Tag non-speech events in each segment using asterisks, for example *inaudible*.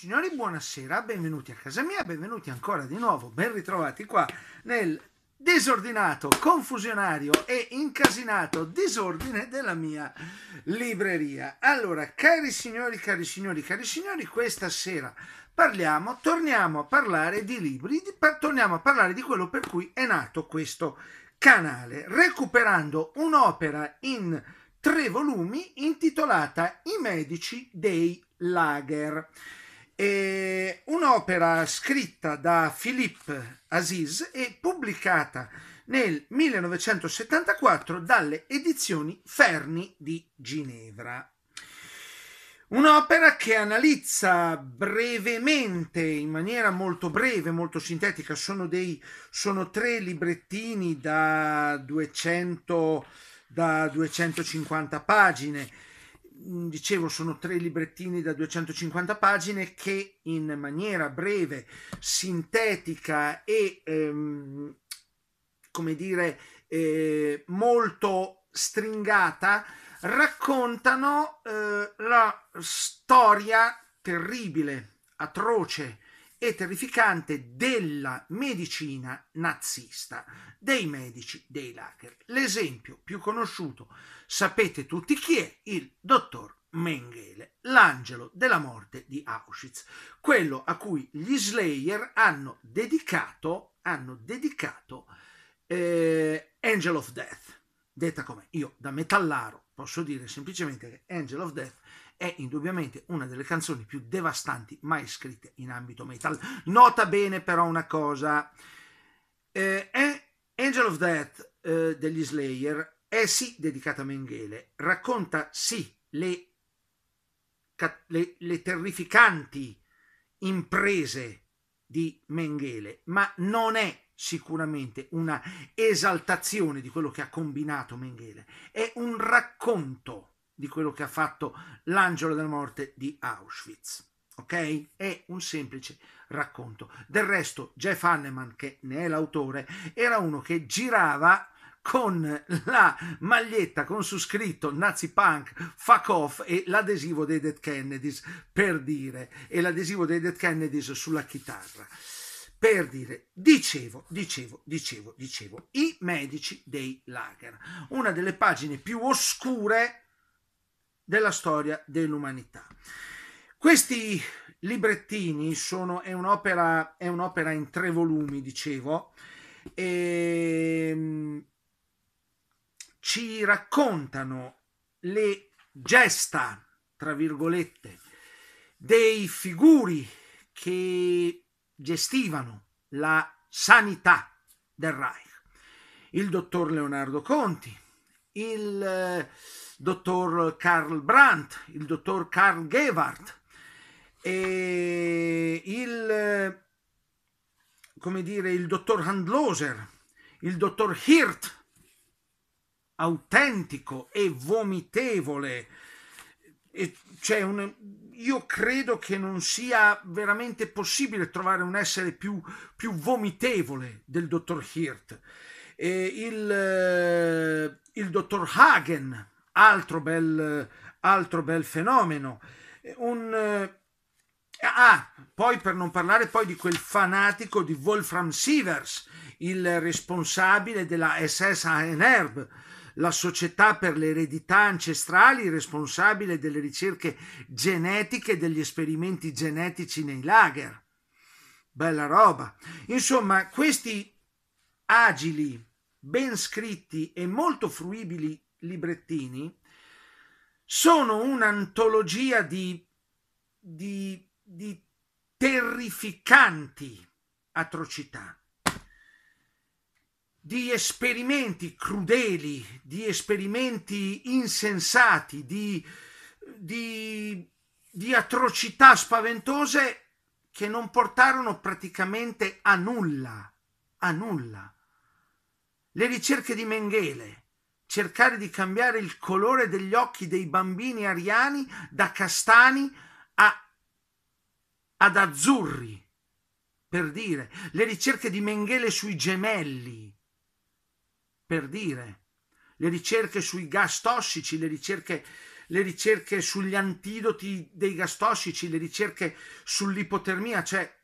Signori, buonasera, benvenuti a casa mia, benvenuti ancora di nuovo, ben ritrovati qua nel disordinato, confusionario e incasinato disordine della mia libreria. Allora, cari signori, cari signori, cari signori, questa sera parliamo, torniamo a parlare di libri, di, par, torniamo a parlare di quello per cui è nato questo canale, recuperando un'opera in tre volumi intitolata I medici dei lager. È un'opera scritta da Philippe Aziz e pubblicata nel 1974 dalle edizioni Ferni di Ginevra. Un'opera che analizza brevemente, in maniera molto breve, molto sintetica, sono, dei, sono tre librettini da, 200, da 250 pagine, Mm, dicevo, sono tre librettini da 250 pagine che in maniera breve, sintetica e, ehm, come dire, eh, molto stringata, raccontano eh, la storia terribile, atroce, e terrificante della medicina nazista, dei medici dei lager. L'esempio più conosciuto, sapete tutti chi è, il dottor Mengele, l'angelo della morte di Auschwitz, quello a cui gli Slayer hanno dedicato, hanno dedicato eh, Angel of Death, detta come io da metallaro posso dire semplicemente che Angel of Death è indubbiamente una delle canzoni più devastanti mai scritte in ambito metal. Nota bene però una cosa, eh, Angel of Death eh, degli Slayer è sì dedicata a Mengele, racconta sì le, le, le terrificanti imprese di Mengele, ma non è sicuramente una esaltazione di quello che ha combinato Mengele, è un racconto di quello che ha fatto l'angelo della morte di Auschwitz. Ok? È un semplice racconto. Del resto, Jeff Hanneman, che ne è l'autore, era uno che girava con la maglietta con su scritto Nazi Punk, Fuck Off e l'adesivo dei Dead Kennedys, per dire, e l'adesivo dei Dead Kennedys sulla chitarra. Per dire, dicevo, dicevo, dicevo, dicevo, i medici dei lager, una delle pagine più oscure della storia dell'umanità. Questi librettini sono, è, un'opera, è un'opera in tre volumi, dicevo, e ehm, ci raccontano le gesta, tra virgolette, dei figuri che gestivano la sanità del Reich. Il dottor Leonardo Conti, il dottor Karl Brandt, il dottor Karl Gewart, il, come dire, il dottor Handloser, il dottor Hirt, autentico e vomitevole. E cioè un, io credo che non sia veramente possibile trovare un essere più, più vomitevole del dottor Hirt. E il, il dottor Hagen, altro bel, altro bel fenomeno. Un, eh, ah, poi per non parlare poi di quel fanatico di Wolfram Sievers, il responsabile della SS Aenerb, la società per le eredità ancestrali responsabile delle ricerche genetiche e degli esperimenti genetici nei lager. Bella roba. Insomma, questi agili, ben scritti e molto fruibili librettini sono un'antologia di, di, di terrificanti atrocità, di esperimenti crudeli, di esperimenti insensati, di, di, di atrocità spaventose che non portarono praticamente a nulla, a nulla. Le ricerche di Mengele, cercare di cambiare il colore degli occhi dei bambini ariani da castani a, ad azzurri, per dire, le ricerche di Mengele sui gemelli, per dire, le ricerche sui gas tossici, le ricerche, le ricerche sugli antidoti dei gas tossici, le ricerche sull'ipotermia, cioè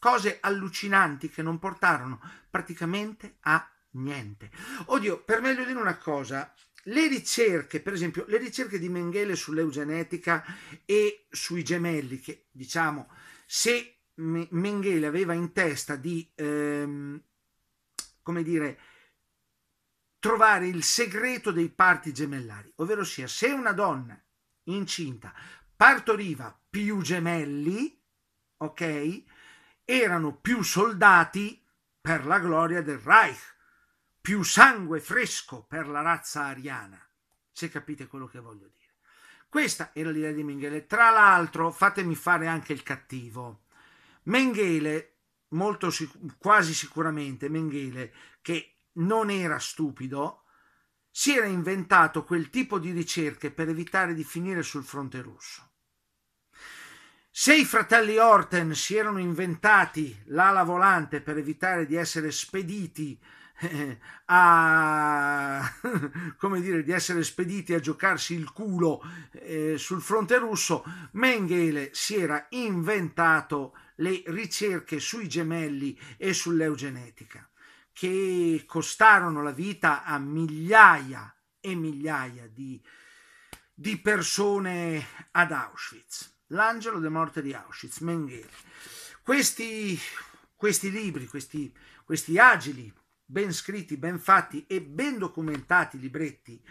cose allucinanti che non portarono praticamente a niente. Oddio, per meglio dire una cosa, le ricerche, per esempio, le ricerche di Mengele sull'eugenetica e sui gemelli, che diciamo, se Mengele aveva in testa di, ehm, come dire, trovare il segreto dei parti gemellari, ovvero sia, se una donna incinta partoriva più gemelli, ok, erano più soldati per la gloria del Reich più sangue fresco per la razza ariana, se capite quello che voglio dire. Questa era l'idea di Mengele. Tra l'altro, fatemi fare anche il cattivo. Mengele, molto, quasi sicuramente Mengele, che non era stupido, si era inventato quel tipo di ricerche per evitare di finire sul fronte russo. Se i fratelli Orten si erano inventati l'ala volante per evitare di essere spediti *laughs* a, *laughs* come dire, di essere spediti a giocarsi il culo eh, sul fronte russo, Mengele si era inventato le ricerche sui gemelli e sull'eugenetica, che costarono la vita a migliaia e migliaia di, di persone ad Auschwitz. L'angelo de morte di Auschwitz, Mengele. Questi, questi libri, questi, questi agili ben scritti, ben fatti e ben documentati libretti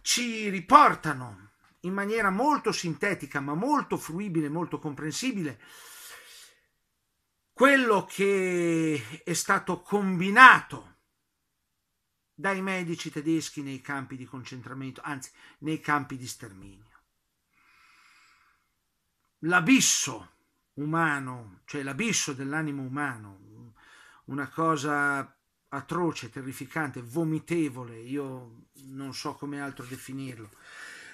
ci riportano in maniera molto sintetica ma molto fruibile, molto comprensibile quello che è stato combinato dai medici tedeschi nei campi di concentramento, anzi nei campi di sterminio. L'abisso umano, cioè l'abisso dell'animo umano, una cosa atroce, terrificante, vomitevole, io non so come altro definirlo.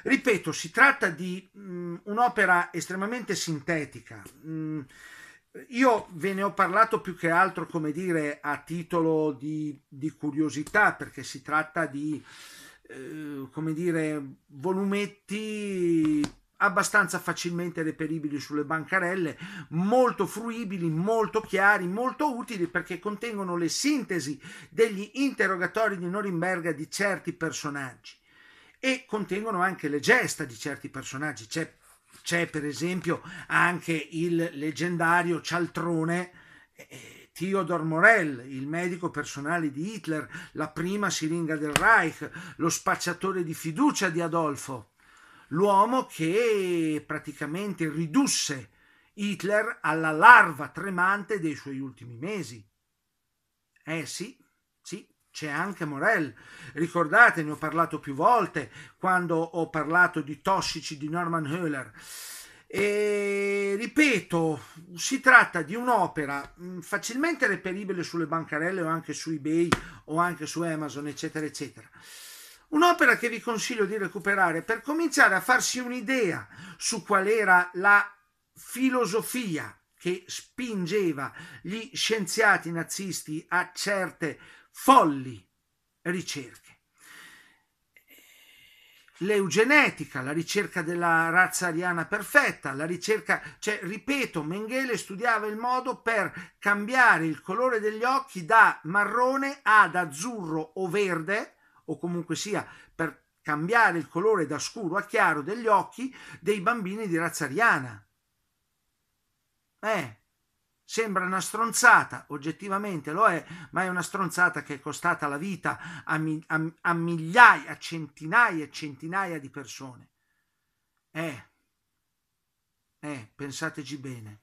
Ripeto, si tratta di mm, un'opera estremamente sintetica. Mm, io ve ne ho parlato più che altro, come dire, a titolo di, di curiosità, perché si tratta di, eh, come dire, volumetti abbastanza facilmente reperibili sulle bancarelle, molto fruibili, molto chiari, molto utili perché contengono le sintesi degli interrogatori di Norimberga di certi personaggi e contengono anche le gesta di certi personaggi. C'è, c'è per esempio anche il leggendario cialtrone. Eh, Theodor Morell, il medico personale di Hitler, la prima siringa del Reich, lo spacciatore di fiducia di Adolfo l'uomo che praticamente ridusse Hitler alla larva tremante dei suoi ultimi mesi. Eh sì, sì, c'è anche Morel. Ricordate, ne ho parlato più volte quando ho parlato di tossici di Norman Höhler. E ripeto, si tratta di un'opera mm, facilmente reperibile sulle bancarelle o anche su eBay o anche su Amazon, eccetera, eccetera. Un'opera che vi consiglio di recuperare per cominciare a farsi un'idea su qual era la filosofia che spingeva gli scienziati nazisti a certe folli ricerche. L'eugenetica, la ricerca della razza ariana perfetta, la ricerca, cioè, ripeto, Mengele studiava il modo per cambiare il colore degli occhi da marrone ad azzurro o verde o comunque sia per cambiare il colore da scuro a chiaro degli occhi dei bambini di razza ariana. Eh, Sembra una stronzata, oggettivamente lo è, ma è una stronzata che è costata la vita a, mi, a, a migliaia, a centinaia e centinaia di persone. Eh, eh, pensateci bene,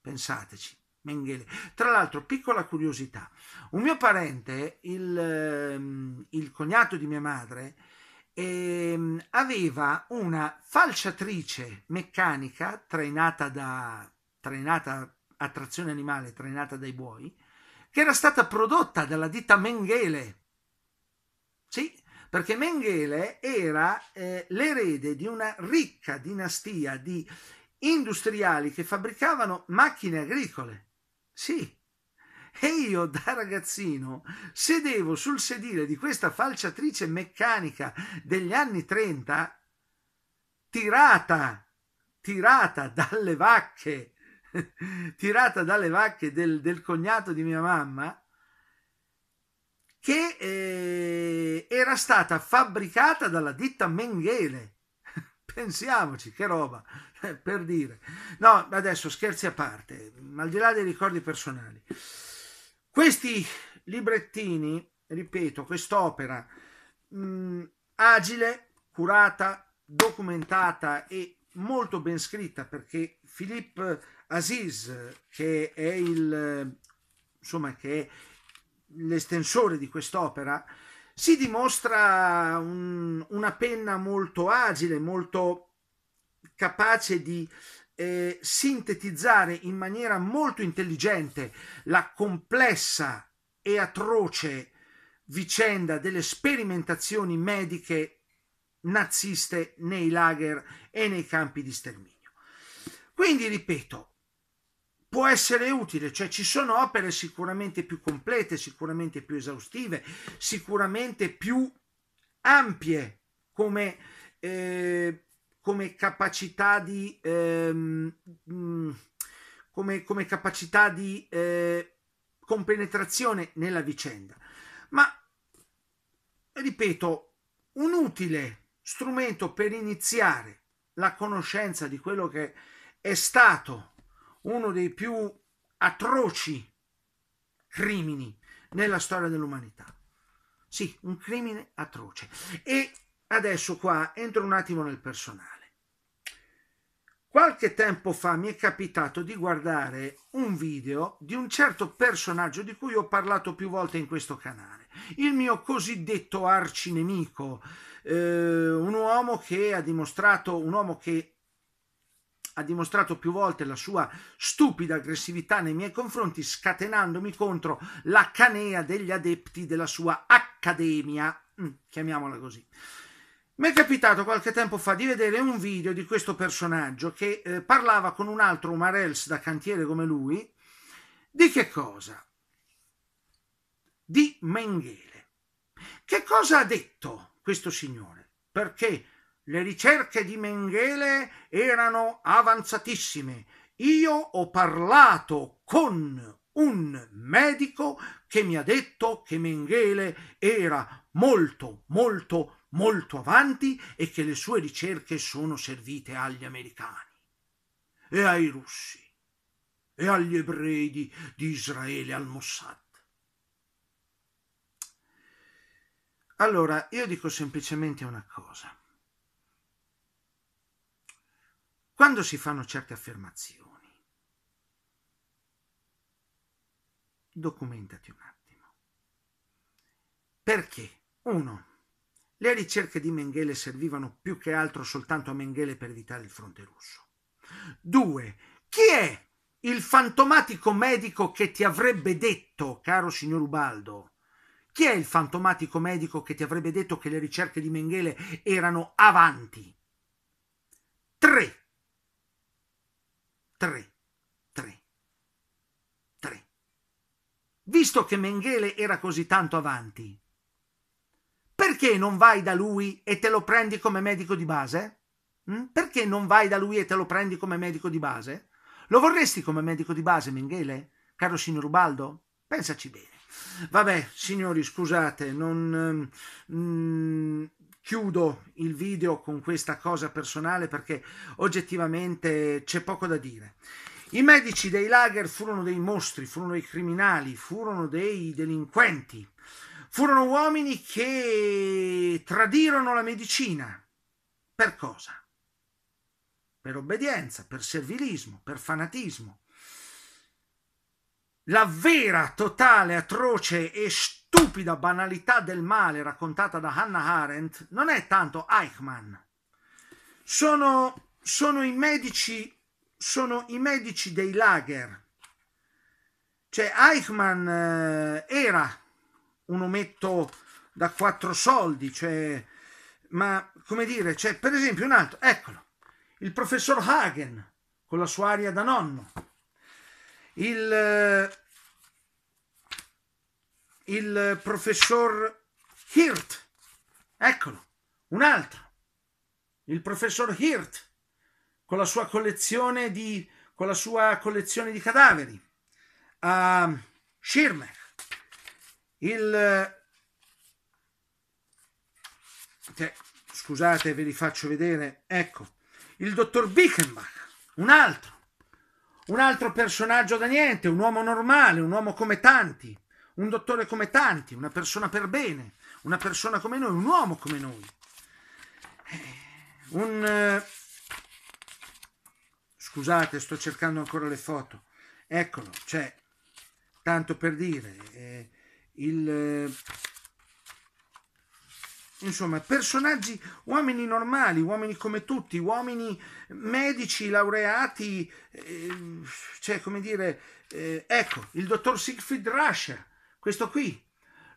pensateci. Mengele. Tra l'altro, piccola curiosità, un mio parente, il, ehm, il cognato di mia madre, eh, aveva una falciatrice meccanica trainata, da, trainata a trazione animale, trainata dai buoi, che era stata prodotta dalla ditta Mengele. Sì, perché Mengele era eh, l'erede di una ricca dinastia di industriali che fabbricavano macchine agricole sì. E io da ragazzino sedevo sul sedile di questa falciatrice meccanica degli anni 30 tirata, tirata dalle vacche, *laughs* tirata dalle vacche del, del cognato di mia mamma, che eh, era stata fabbricata dalla ditta Mengele pensiamoci, che roba, *laughs* per dire. No, adesso scherzi a parte, ma al di là dei ricordi personali. Questi librettini, ripeto, quest'opera mh, mm, agile, curata, documentata e molto ben scritta perché Philippe Aziz, che è il insomma che è l'estensore di quest'opera, si dimostra un, una penna molto agile, molto capace di eh, sintetizzare in maniera molto intelligente la complessa e atroce vicenda delle sperimentazioni mediche naziste nei lager e nei campi di sterminio. Quindi, ripeto, può essere utile, cioè ci sono opere sicuramente più complete, sicuramente più esaustive, sicuramente più ampie come, eh, come capacità di, eh, come, come capacità di eh, compenetrazione nella vicenda. Ma, ripeto, un utile strumento per iniziare la conoscenza di quello che è stato uno dei più atroci crimini nella storia dell'umanità. Sì, un crimine atroce. E adesso qua entro un attimo nel personale. Qualche tempo fa mi è capitato di guardare un video di un certo personaggio di cui ho parlato più volte in questo canale, il mio cosiddetto arcinemico, eh, un uomo che ha dimostrato, un uomo che ha dimostrato più volte la sua stupida aggressività nei miei confronti, scatenandomi contro la canea degli adepti della sua accademia, mm, chiamiamola così. Mi è capitato qualche tempo fa di vedere un video di questo personaggio che eh, parlava con un altro Umarels da cantiere come lui. Di che cosa? Di Mengele. Che cosa ha detto questo signore? Perché le ricerche di Mengele erano avanzatissime. Io ho parlato con un medico che mi ha detto che Mengele era molto, molto, molto avanti e che le sue ricerche sono servite agli americani e ai russi e agli ebrei di, di Israele, al Mossad. Allora, io dico semplicemente una cosa. quando si fanno certe affermazioni. Documentati un attimo. Perché? Uno, le ricerche di Mengele servivano più che altro soltanto a Mengele per evitare il fronte russo. Due, chi è il fantomatico medico che ti avrebbe detto, caro signor Ubaldo, chi è il fantomatico medico che ti avrebbe detto che le ricerche di Mengele erano avanti? 3. 3, 3, 3. Visto che Mengele era così tanto avanti, perché non vai da lui e te lo prendi come medico di base? Hm? Perché non vai da lui e te lo prendi come medico di base? Lo vorresti come medico di base, Mengele? Caro signor Ubaldo? Pensaci bene. Vabbè, signori, scusate, non... Ehm, mm, chiudo il video con questa cosa personale perché oggettivamente c'è poco da dire. I medici dei lager furono dei mostri, furono dei criminali, furono dei delinquenti, furono uomini che tradirono la medicina. Per cosa? Per obbedienza, per servilismo, per fanatismo la vera, totale, atroce e stupida banalità del male raccontata da Hannah Arendt non è tanto Eichmann. Sono, sono, i, medici, sono i medici dei lager. Cioè Eichmann eh, era un ometto da quattro soldi, cioè, ma come dire, cioè, per esempio un altro, eccolo, il professor Hagen con la sua aria da nonno il, eh, il professor Hirt, eccolo, un altro, il professor Hirt, con la sua collezione di, con la sua collezione di cadaveri, a uh, Schirmer, il... Eh, te, scusate, ve li faccio vedere, ecco, il dottor Bickenbach, un altro, un altro personaggio da niente, un uomo normale, un uomo come tanti, un dottore come tanti, una persona per bene, una persona come noi, un uomo come noi. Eh, un... Eh, scusate, sto cercando ancora le foto. Eccolo, c'è, cioè, tanto per dire, eh, il... Eh, insomma, personaggi, uomini normali, uomini come tutti, uomini medici, laureati, eh, cioè come dire, eh, ecco, il dottor Siegfried Rascher, questo qui,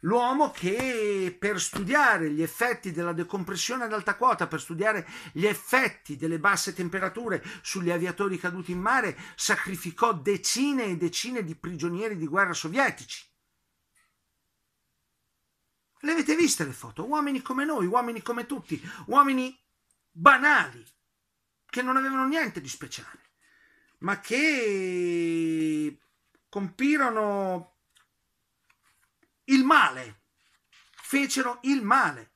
l'uomo che per studiare gli effetti della decompressione ad alta quota, per studiare gli effetti delle basse temperature sugli aviatori caduti in mare, sacrificò decine e decine di prigionieri di guerra sovietici le avete viste le foto? Uomini come noi, uomini come tutti, uomini banali, che non avevano niente di speciale, ma che compirono il male, fecero il male,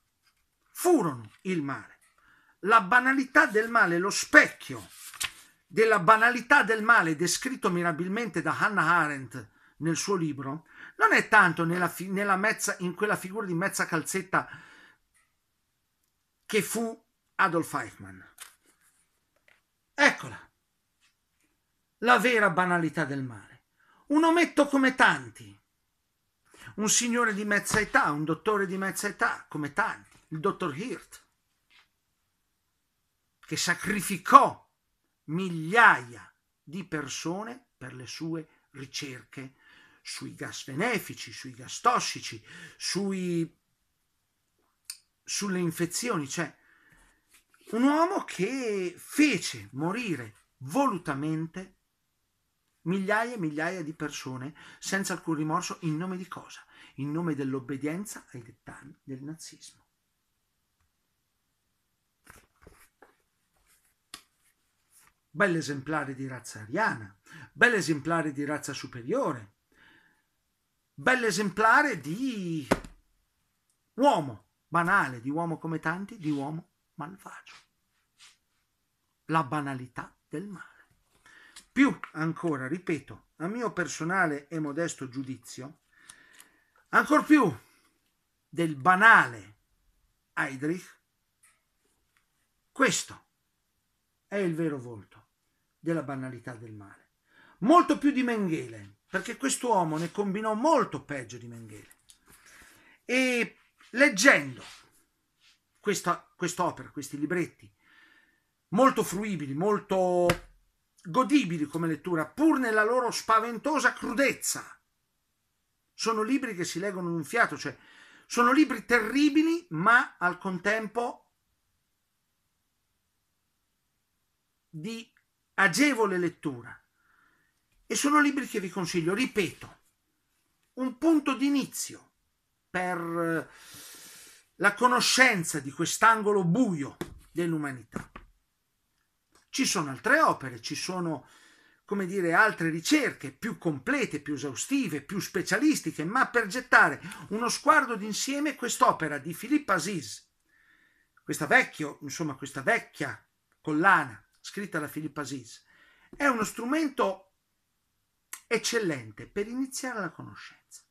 furono il male. La banalità del male, lo specchio della banalità del male descritto mirabilmente da Hannah Arendt nel suo libro, non è tanto nella, nella mezza, in quella figura di mezza calzetta che fu Adolf Eichmann. Eccola, la vera banalità del male. Un ometto come tanti, un signore di mezza età, un dottore di mezza età come tanti, il dottor Hirt, che sacrificò migliaia di persone per le sue ricerche sui gas benefici, sui gas tossici, sui, sulle infezioni. Cioè, un uomo che fece morire volutamente migliaia e migliaia di persone senza alcun rimorso in nome di cosa? In nome dell'obbedienza ai dettami del nazismo. Bell'esemplare di razza ariana, bell'esemplare di razza superiore, bell'esemplare di uomo banale, di uomo come tanti, di uomo malvagio. La banalità del male. Più ancora, ripeto, a mio personale e modesto giudizio, ancor più del banale Heidrich, questo è il vero volto della banalità del male. Molto più di Mengele, perché quest'uomo ne combinò molto peggio di Mengele. E leggendo questa, quest'opera, questi libretti, molto fruibili, molto godibili come lettura, pur nella loro spaventosa crudezza. Sono libri che si leggono in un fiato, cioè sono libri terribili, ma al contempo di agevole lettura e sono libri che vi consiglio, ripeto, un punto d'inizio per eh, la conoscenza di quest'angolo buio dell'umanità. Ci sono altre opere, ci sono, come dire, altre ricerche più complete, più esaustive, più specialistiche, ma per gettare uno sguardo d'insieme quest'opera di Philippe Aziz, questa, vecchio, insomma, questa vecchia collana scritta da Philippe Aziz, è uno strumento eccellente per iniziare la conoscenza.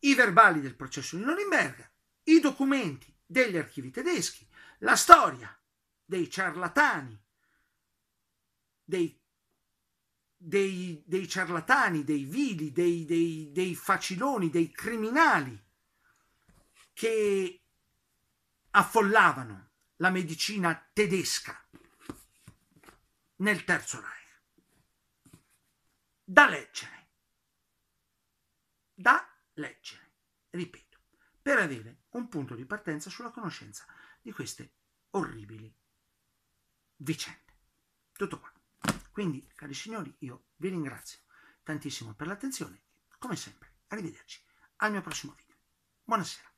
I verbali del processo di Norimberga, i documenti degli archivi tedeschi, la storia dei ciarlatani, dei, dei, dei ciarlatani, dei vili, dei, dei, dei faciloni, dei criminali che affollavano la medicina tedesca nel Terzo Reich da leggere, da leggere, ripeto, per avere un punto di partenza sulla conoscenza di queste orribili vicende. Tutto qua. Quindi, cari signori, io vi ringrazio tantissimo per l'attenzione. Come sempre, arrivederci al mio prossimo video. Buonasera.